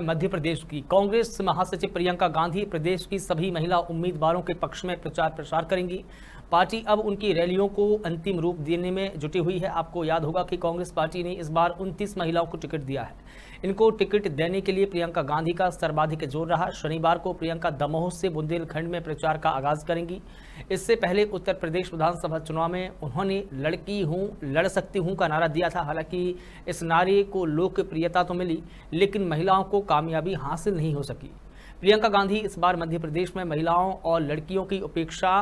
मध्य प्रदेश की कांग्रेस महासचिव प्रियंका गांधी प्रदेश की सभी महिला उम्मीदवारों के पक्ष में प्रचार प्रसार करेंगी पार्टी अब उनकी रैलियों को अंतिम रूप देने में जुटी हुई है आपको याद होगा कि कांग्रेस पार्टी ने इस बार 29 महिलाओं को टिकट दिया है इनको टिकट देने के लिए प्रियंका गांधी का सर्वाधिक जोर रहा शनिवार को प्रियंका दमोह से बुंदेलखंड में प्रचार का आगाज करेंगी इससे पहले उत्तर प्रदेश विधानसभा चुनाव में उन्होंने लड़की हूँ लड़ सकती हूँ का नारा दिया था हालांकि इस नारे को लोकप्रियता तो मिली लेकिन महिलाओं को कामयाबी हासिल नहीं हो सकी प्रियंका गांधी इस बार मध्य प्रदेश में महिलाओं और लड़कियों की उपेक्षा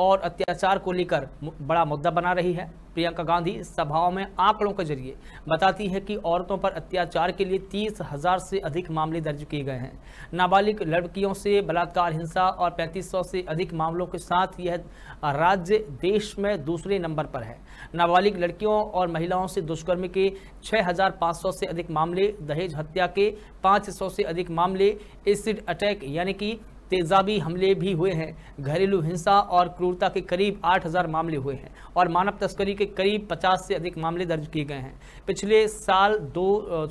और अत्याचार को लेकर बड़ा मुद्दा बना रही है प्रियंका गांधी सभाओं में आंकड़ों के जरिए बताती है कि औरतों पर अत्याचार के लिए तीस हजार से अधिक मामले दर्ज किए गए हैं नाबालिग लड़कियों से बलात्कार हिंसा और 3500 से अधिक मामलों के साथ यह राज्य देश में दूसरे नंबर पर है नाबालिग लड़कियों और महिलाओं से दुष्कर्म के 6,500 से अधिक मामले दहेज हत्या के पाँच से अधिक मामले एसिड अटैक यानी कि तेजाबी हमले भी हुए हैं घरेलू हिंसा और क्रूरता के करीब 8000 मामले हुए हैं और मानव तस्करी के करीब 50 से अधिक मामले दर्ज किए गए हैं पिछले साल दो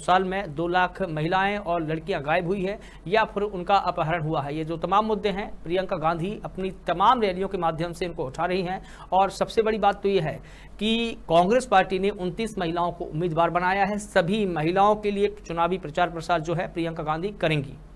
साल में दो लाख महिलाएं और लड़कियां गायब हुई हैं या फिर उनका अपहरण हुआ है ये जो तमाम मुद्दे हैं प्रियंका गांधी अपनी तमाम रैलियों के माध्यम से इनको उठा रही हैं और सबसे बड़ी बात तो ये है कि कांग्रेस पार्टी ने उनतीस महिलाओं को उम्मीदवार बनाया है सभी महिलाओं के लिए चुनावी प्रचार प्रसार जो है प्रियंका गांधी करेंगी